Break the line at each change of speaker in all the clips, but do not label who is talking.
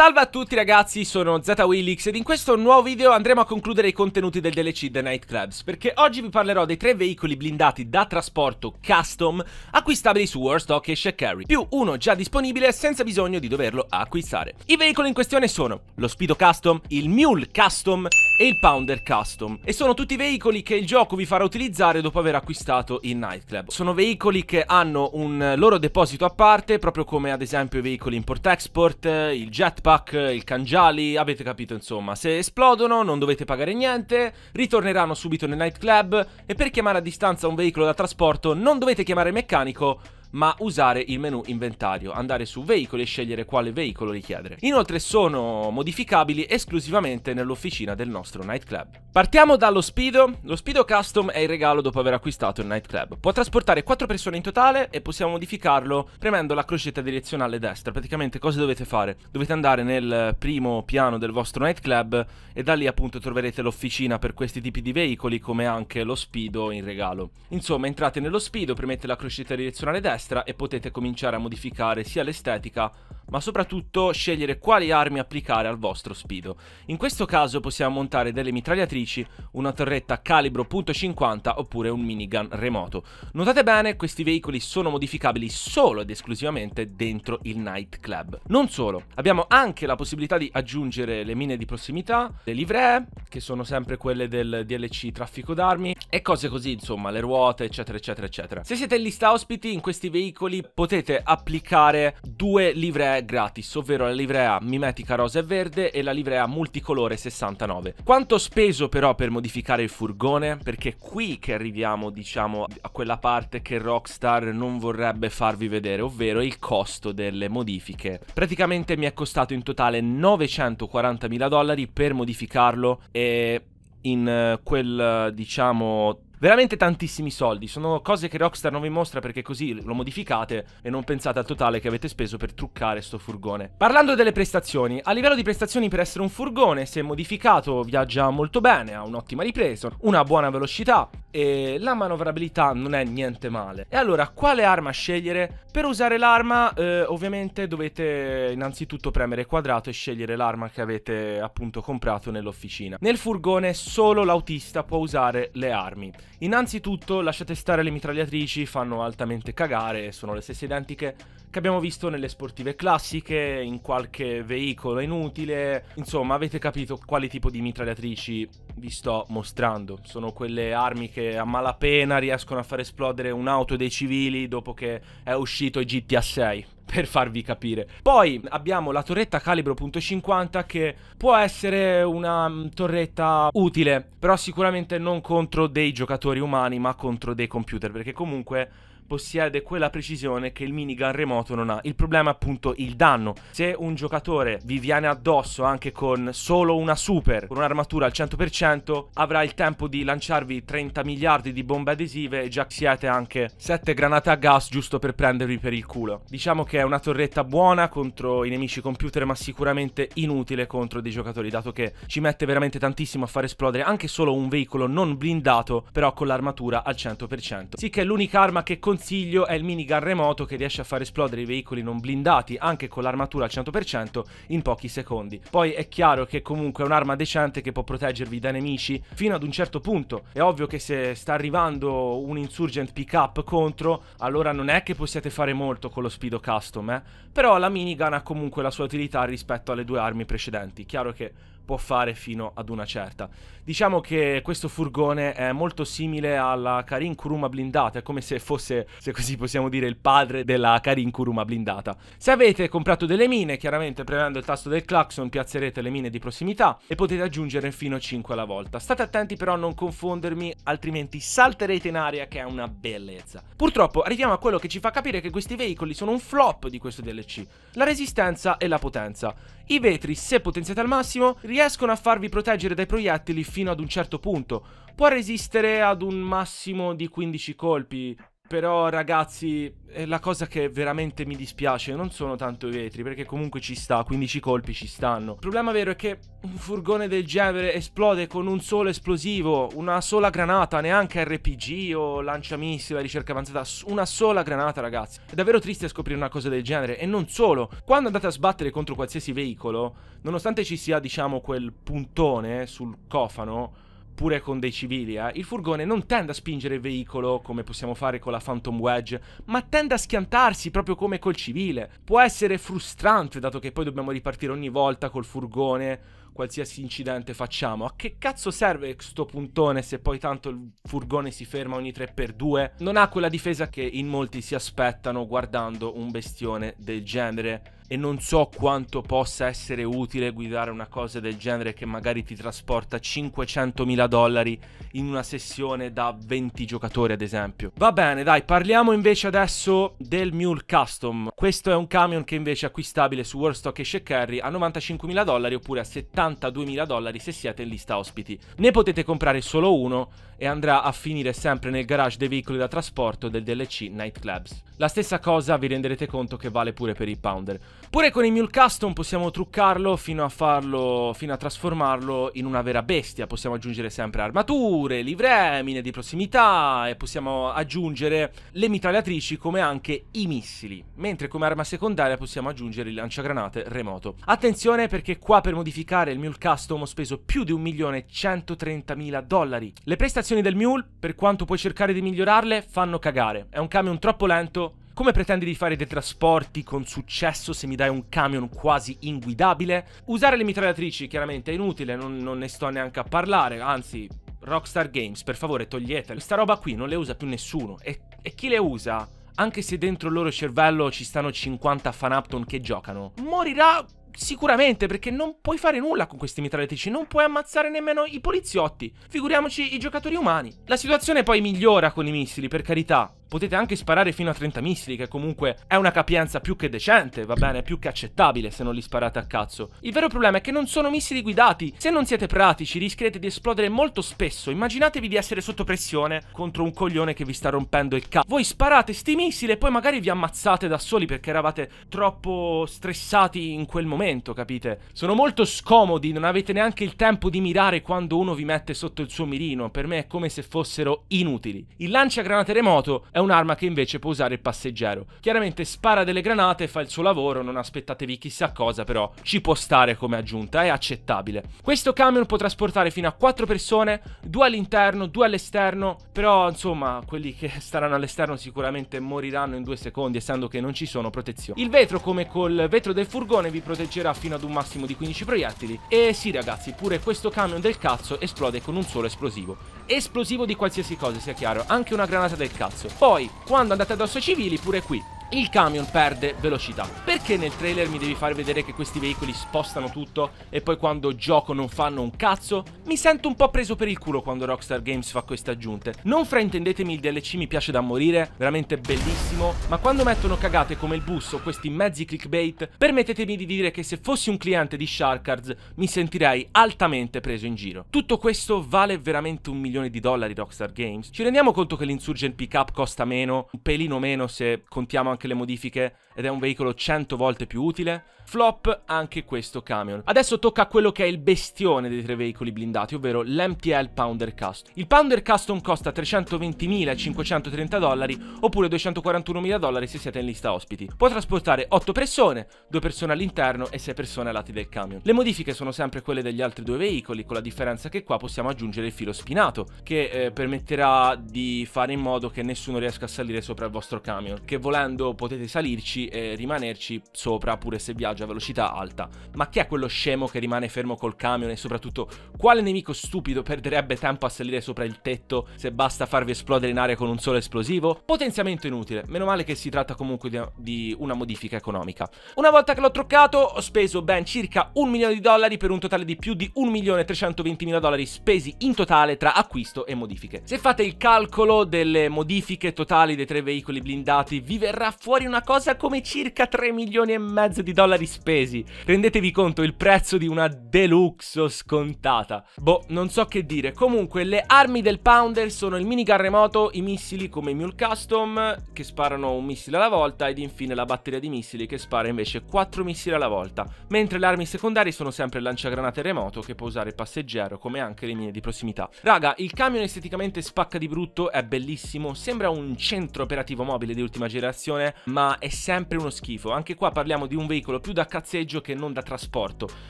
Salve a tutti ragazzi, sono ZWillix ed in questo nuovo video andremo a concludere i contenuti del DLC The Night Clubs perché oggi vi parlerò dei tre veicoli blindati da trasporto custom acquistabili su Warstock e Shakari più uno già disponibile senza bisogno di doverlo acquistare. I veicoli in questione sono lo Speedo Custom, il Mule Custom e il Pounder Custom e sono tutti veicoli che il gioco vi farà utilizzare dopo aver acquistato il Nightclub. Sono veicoli che hanno un loro deposito a parte, proprio come ad esempio i veicoli import-export, il jetpack, il cangiali, avete capito insomma. Se esplodono non dovete pagare niente, ritorneranno subito nel Nightclub e per chiamare a distanza un veicolo da trasporto non dovete chiamare il meccanico ma usare il menu inventario, andare su veicoli e scegliere quale veicolo richiedere. Inoltre sono modificabili esclusivamente nell'officina del nostro nightclub. Partiamo dallo Speedo. Lo Speedo Custom è il regalo dopo aver acquistato il nightclub. Può trasportare 4 persone in totale e possiamo modificarlo premendo la crocetta direzionale destra. Praticamente cosa dovete fare? Dovete andare nel primo piano del vostro nightclub e da lì appunto troverete l'officina per questi tipi di veicoli come anche lo Speedo in regalo. Insomma entrate nello Speedo, premete la crocetta direzionale destra destra e potete cominciare a modificare sia l'estetica ma soprattutto scegliere quali armi applicare al vostro spido. In questo caso possiamo montare delle mitragliatrici, una torretta calibro .50 oppure un minigun remoto. Notate bene, questi veicoli sono modificabili solo ed esclusivamente dentro il nightclub. Non solo, abbiamo anche la possibilità di aggiungere le mine di prossimità, le livree, che sono sempre quelle del DLC traffico d'armi, e cose così, insomma, le ruote, eccetera, eccetera, eccetera. Se siete in lista ospiti, in questi veicoli potete applicare due livree gratis, ovvero la livrea mimetica rosa e verde e la livrea multicolore 69. Quanto ho speso però per modificare il furgone? Perché è qui che arriviamo, diciamo, a quella parte che Rockstar non vorrebbe farvi vedere, ovvero il costo delle modifiche. Praticamente mi è costato in totale 940.000 dollari per modificarlo e in eh, quel, diciamo, veramente tantissimi soldi. Sono cose che Rockstar non vi mostra perché così lo modificate e non pensate al totale che avete speso per truccare sto furgone. Parlando delle prestazioni, a livello di prestazioni per essere un furgone, se modificato viaggia molto bene, ha un'ottima ripresa, una buona velocità, e la manovrabilità non è niente male. E allora, quale arma scegliere? Per usare l'arma, eh, ovviamente dovete innanzitutto premere quadrato e scegliere l'arma che avete appunto comprato nell'officina. Nel furgone solo l'autista può usare le armi. Innanzitutto lasciate stare le mitragliatrici, fanno altamente cagare, sono le stesse identiche che abbiamo visto nelle sportive classiche, in qualche veicolo inutile. Insomma, avete capito quale tipo di mitragliatrici vi sto mostrando. Sono quelle armi che a malapena riescono a far esplodere un'auto dei civili dopo che è uscito GTA 6 per farvi capire. Poi abbiamo la torretta calibro .50 che può essere una mm, torretta utile, però sicuramente non contro dei giocatori umani, ma contro dei computer, perché comunque possiede quella precisione che il minigun remoto non ha. Il problema è appunto il danno. Se un giocatore vi viene addosso anche con solo una super, con un'armatura al 100%, avrà il tempo di lanciarvi 30 miliardi di bombe adesive e già siete anche 7 granate a gas giusto per prendervi per il culo. Diciamo che è una torretta buona contro i nemici computer ma sicuramente inutile contro dei giocatori dato che ci mette veramente tantissimo a far esplodere anche solo un veicolo non blindato però con l'armatura al 100%. Sì che l'unica arma che consiglio è il minigun remoto che riesce a far esplodere i veicoli non blindati anche con l'armatura al 100% in pochi secondi. Poi è chiaro che comunque è un'arma decente che può proteggervi da nemici fino ad un certo punto. È ovvio che se sta arrivando un insurgent pick up contro allora non è che possiate fare molto con lo speedocast custom, eh? però la minigun ha comunque la sua utilità rispetto alle due armi precedenti. Chiaro che può fare fino ad una certa. Diciamo che questo furgone è molto simile alla Karin Kuruma blindata, è come se fosse, se così possiamo dire, il padre della Karin Kuruma blindata. Se avete comprato delle mine, chiaramente premendo il tasto del clacson piazzerete le mine di prossimità e potete aggiungere fino a 5 alla volta. State attenti però a non confondermi, altrimenti salterete in aria che è una bellezza. Purtroppo arriviamo a quello che ci fa capire che questi veicoli sono un flop di questo DLC, la resistenza e la potenza. I vetri, se potenziati al massimo, riescono a farvi proteggere dai proiettili fino ad un certo punto. Può resistere ad un massimo di 15 colpi, però ragazzi, la cosa che veramente mi dispiace non sono tanto i vetri, perché comunque ci sta, 15 colpi ci stanno. Il problema vero è che un furgone del genere esplode con un solo esplosivo, una sola granata, neanche RPG o lanciamissile, ricerca avanzata, una sola granata ragazzi. È davvero triste scoprire una cosa del genere, e non solo. Quando andate a sbattere contro qualsiasi veicolo, nonostante ci sia diciamo quel puntone sul cofano oppure con dei civili, eh, il furgone non tende a spingere il veicolo come possiamo fare con la Phantom Wedge, ma tende a schiantarsi proprio come col civile. Può essere frustrante dato che poi dobbiamo ripartire ogni volta col furgone qualsiasi incidente facciamo. A che cazzo serve questo puntone se poi tanto il furgone si ferma ogni 3x2? Non ha quella difesa che in molti si aspettano guardando un bestione del genere e non so quanto possa essere utile guidare una cosa del genere che magari ti trasporta 500.000 dollari in una sessione da 20 giocatori ad esempio. Va bene dai parliamo invece adesso del Mule Custom, questo è un camion che invece è acquistabile su Warstock e Shakerry a 95.000 dollari oppure a 70 42.000 dollari se siete in lista ospiti. Ne potete comprare solo uno e andrà a finire sempre nel garage dei veicoli da trasporto del DLC Nightclubs. La stessa cosa vi renderete conto che vale pure per i Pounder. Pure con i Mule Custom possiamo truccarlo fino a farlo, fino a trasformarlo in una vera bestia. Possiamo aggiungere sempre armature, livre, mine di prossimità e possiamo aggiungere le mitragliatrici come anche i missili. Mentre come arma secondaria possiamo aggiungere il lanciagranate remoto. Attenzione perché qua per modificare il Mule Custom ho speso più di 1.130.000 dollari. Le prestazioni del Mule, per quanto puoi cercare di migliorarle, fanno cagare. È un camion troppo lento come pretendi di fare dei trasporti con successo se mi dai un camion quasi inguidabile? Usare le mitragliatrici chiaramente è inutile, non, non ne sto neanche a parlare, anzi... Rockstar Games, per favore toglietele. Sta roba qui non le usa più nessuno. e, e chi le usa? anche se dentro il loro cervello ci stanno 50 fanapton che giocano, morirà sicuramente perché non puoi fare nulla con questi mitragliatrici, non puoi ammazzare nemmeno i poliziotti, figuriamoci i giocatori umani. La situazione poi migliora con i missili, per carità, potete anche sparare fino a 30 missili, che comunque è una capienza più che decente, va bene, più che accettabile se non li sparate a cazzo. Il vero problema è che non sono missili guidati, se non siete pratici rischierete di esplodere molto spesso, immaginatevi di essere sotto pressione contro un coglione che vi sta rompendo il cazzo. Voi sparate sti missili e poi magari vi ammazzate da soli perché eravate troppo stressati in quel momento, capite? Sono molto scomodi, non avete neanche il tempo di mirare quando uno vi mette sotto il suo mirino, per me è come se fossero inutili. Il lancia granate remoto è un'arma che invece può usare il passeggero. Chiaramente spara delle granate, fa il suo lavoro, non aspettatevi chissà cosa, però ci può stare come aggiunta, è accettabile. Questo camion può trasportare fino a 4 persone, 2 all'interno, 2 all'esterno, però insomma quelli che staranno all'esterno sicuramente moriranno in 2 secondi, essendo che non ci sono protezioni. Il vetro, come col vetro del furgone, vi proteggerà fino ad un massimo di 15 proiettili e sì ragazzi, pure questo camion del cazzo esplode con un solo esplosivo. Esplosivo di qualsiasi cosa, sia chiaro, anche una granata del cazzo. Poi poi, quando andate addosso ai civili, pure qui il camion perde velocità. Perché nel trailer mi devi far vedere che questi veicoli spostano tutto e poi quando gioco non fanno un cazzo? Mi sento un po' preso per il culo quando Rockstar Games fa queste aggiunte. Non fraintendetemi, il DLC mi piace da morire, veramente bellissimo, ma quando mettono cagate come il bus o questi mezzi clickbait, permettetemi di dire che se fossi un cliente di Sharkards mi sentirei altamente preso in giro. Tutto questo vale veramente un milione di dollari Rockstar Games? Ci rendiamo conto che l'insurgent pickup costa meno, un pelino meno se contiamo anche anche le modifiche ed è un veicolo 100 volte più utile. Flop anche questo camion. Adesso tocca a quello che è il bestione dei tre veicoli blindati, ovvero l'MTL Pounder Custom. Il Pounder Custom costa 320.530 dollari oppure 241.000 dollari se siete in lista ospiti. Può trasportare 8 persone, 2 persone all'interno e 6 persone ai lati del camion. Le modifiche sono sempre quelle degli altri due veicoli, con la differenza che qua possiamo aggiungere il filo spinato, che eh, permetterà di fare in modo che nessuno riesca a salire sopra il vostro camion, che volendo potete salirci e rimanerci sopra pure se viaggia a velocità alta. Ma chi è quello scemo che rimane fermo col camion e soprattutto quale nemico stupido perderebbe tempo a salire sopra il tetto se basta farvi esplodere in aria con un solo esplosivo? Potenziamento inutile, meno male che si tratta comunque di, di una modifica economica. Una volta che l'ho truccato ho speso ben circa un milione di dollari per un totale di più di 1.320.000 dollari spesi in totale tra acquisto e modifiche. Se fate il calcolo delle modifiche totali dei tre veicoli blindati vi verrà fuori una cosa come circa 3 milioni e mezzo di dollari spesi. Rendetevi conto il prezzo di una deluxe scontata. Boh, non so che dire. Comunque, le armi del Pounder sono il minigun remoto, i missili come Mule Custom, che sparano un missile alla volta, ed infine la batteria di missili che spara invece 4 missili alla volta. Mentre le armi secondarie sono sempre il lanciagranate remoto, che può usare passeggero, come anche le mine di prossimità. Raga, il camion esteticamente spacca di brutto, è bellissimo, sembra un centro operativo mobile di ultima generazione, ma è sempre uno schifo. Anche qua parliamo di un veicolo più da cazzeggio che non da trasporto.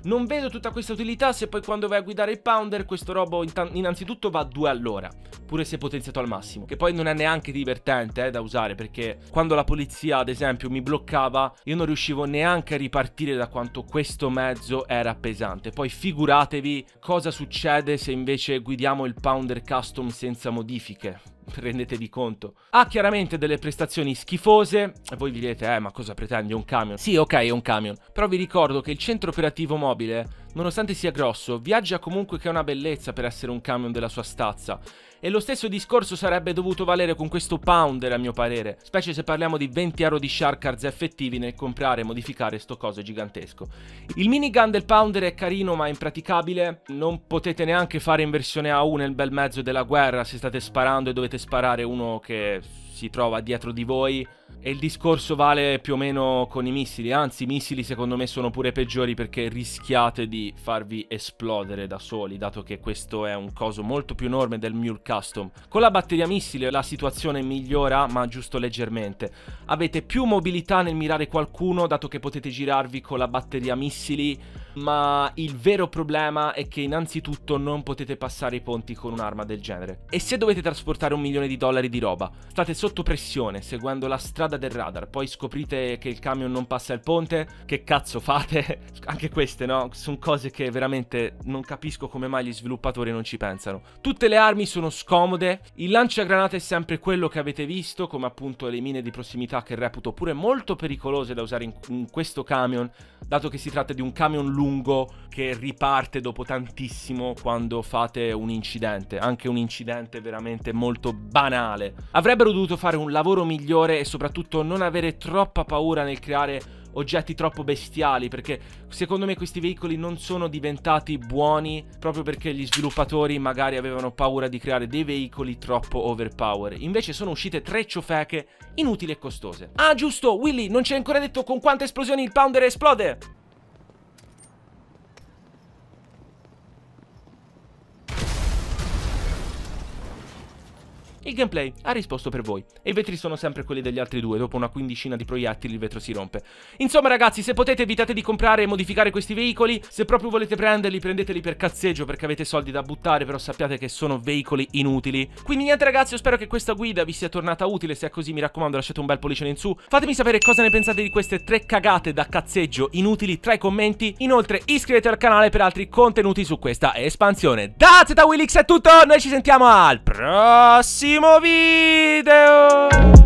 Non vedo tutta questa utilità se poi quando vai a guidare il Pounder questo robo innanzitutto va a 2 all'ora, pure se potenziato al massimo, che poi non è neanche divertente eh, da usare perché quando la polizia ad esempio mi bloccava io non riuscivo neanche a ripartire da quanto questo mezzo era pesante. Poi figuratevi cosa succede se invece guidiamo il Pounder Custom senza modifiche. rendetevi conto. Ha chiaramente delle prestazioni schifose, e voi direte, eh ma cosa pretendi, un camion? Sì, ok, è un camion, però vi ricordo che il centro operativo mobile Nonostante sia grosso, viaggia comunque che è una bellezza per essere un camion della sua stazza. E lo stesso discorso sarebbe dovuto valere con questo Pounder a mio parere, specie se parliamo di 20 euro di Sharkards effettivi nel comprare e modificare sto coso gigantesco. Il minigun del Pounder è carino ma impraticabile, non potete neanche fare in versione A1 nel bel mezzo della guerra se state sparando e dovete sparare uno che si trova dietro di voi e il discorso vale più o meno con i missili, anzi i missili secondo me sono pure peggiori perché rischiate di farvi esplodere da soli, dato che questo è un coso molto più enorme del Mule Custom. Con la batteria missile la situazione migliora, ma giusto leggermente. Avete più mobilità nel mirare qualcuno, dato che potete girarvi con la batteria missili ma il vero problema è che innanzitutto non potete passare i ponti con un'arma del genere. E se dovete trasportare un milione di dollari di roba, state sotto pressione seguendo la strada del radar, poi scoprite che il camion non passa il ponte, che cazzo fate? Anche queste, no? Sono cose che veramente non capisco come mai gli sviluppatori non ci pensano. Tutte le armi sono scomode, il lanciagranate è sempre quello che avete visto, come appunto le mine di prossimità che reputo pure molto pericolose da usare in, in questo camion, dato che si tratta di un camion lungo lungo che riparte dopo tantissimo quando fate un incidente, anche un incidente veramente molto banale. Avrebbero dovuto fare un lavoro migliore e soprattutto non avere troppa paura nel creare oggetti troppo bestiali perché secondo me questi veicoli non sono diventati buoni proprio perché gli sviluppatori magari avevano paura di creare dei veicoli troppo overpower invece sono uscite tre ciofeche inutili e costose ah giusto Willy non ci hai ancora detto con quante esplosioni il Pounder esplode Il gameplay ha risposto per voi. E i vetri sono sempre quelli degli altri due, dopo una quindicina di proiettili il vetro si rompe. Insomma ragazzi, se potete evitate di comprare e modificare questi veicoli, se proprio volete prenderli prendeteli per cazzeggio perché avete soldi da buttare, però sappiate che sono veicoli inutili. Quindi niente ragazzi, io spero che questa guida vi sia tornata utile, se è così mi raccomando lasciate un bel pollice in su. Fatemi sapere cosa ne pensate di queste tre cagate da cazzeggio inutili tra i commenti. Inoltre iscrivetevi al canale per altri contenuti su questa espansione. Da Z Willix è tutto, noi ci sentiamo al prossimo próximo